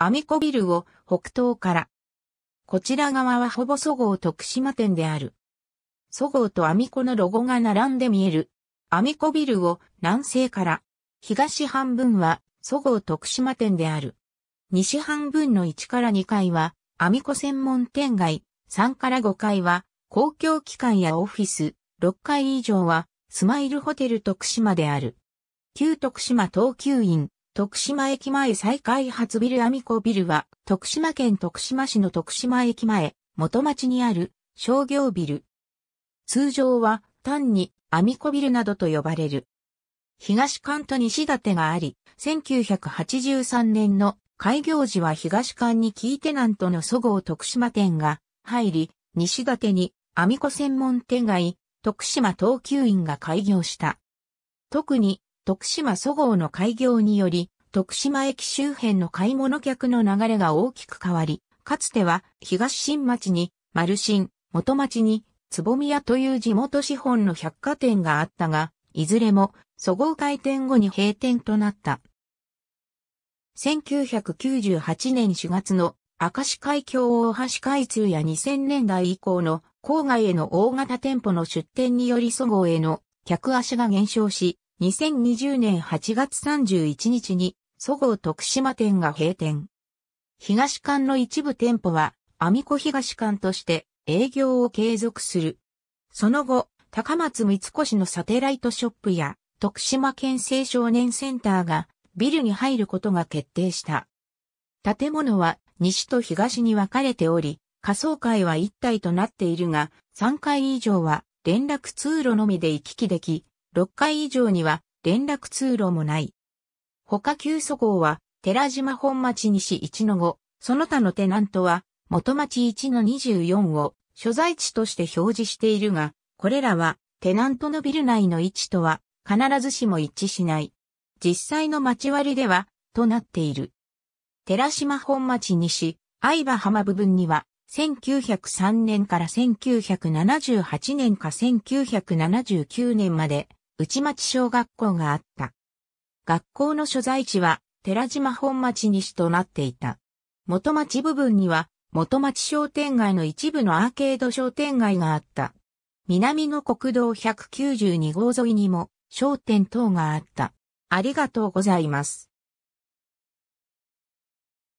アミコビルを北東から。こちら側はほぼそごう徳島店である。そごうとアミコのロゴが並んで見える。アミコビルを南西から。東半分はそごう徳島店である。西半分の1から2階はアミコ専門店街。3から5階は公共機関やオフィス。6階以上はスマイルホテル徳島である。旧徳島東急院徳島駅前再開発ビルアミコビルは、徳島県徳島市の徳島駅前、元町にある商業ビル。通常は単にアミコビルなどと呼ばれる。東館と西館があり、1983年の開業時は東館にキーテナントの祖号徳島店が入り、西館にアミコ専門店街、徳島東急院が開業した。特に徳島そごうの開業により、徳島駅周辺の買い物客の流れが大きく変わり、かつては東新町に丸新、元町につぼみ屋という地元資本の百貨店があったが、いずれも、そごう開店後に閉店となった。1998年4月の明石海峡大橋開通や2000年代以降の郊外への大型店舗の出店によりそごうへの客足が減少し、2020年8月31日に、そごう徳島店が閉店。東館の一部店舗は、アミコ東館として営業を継続する。その後、高松三越のサテライトショップや、徳島県青少年センターが、ビルに入ることが決定した。建物は西と東に分かれており、仮想会は一体となっているが、3階以上は連絡通路のみで行き来でき、6階以上には連絡通路もない。他急速号は、寺島本町西1の5、その他のテナントは、元町1の24を所在地として表示しているが、これらはテナントのビル内の位置とは必ずしも一致しない。実際の町割では、となっている。寺島本町西、相葉浜部分には、1903年から1978年か1979年まで、内町小学校があった。学校の所在地は寺島本町西となっていた。元町部分には元町商店街の一部のアーケード商店街があった。南の国道192号沿いにも商店等があった。ありがとうございます。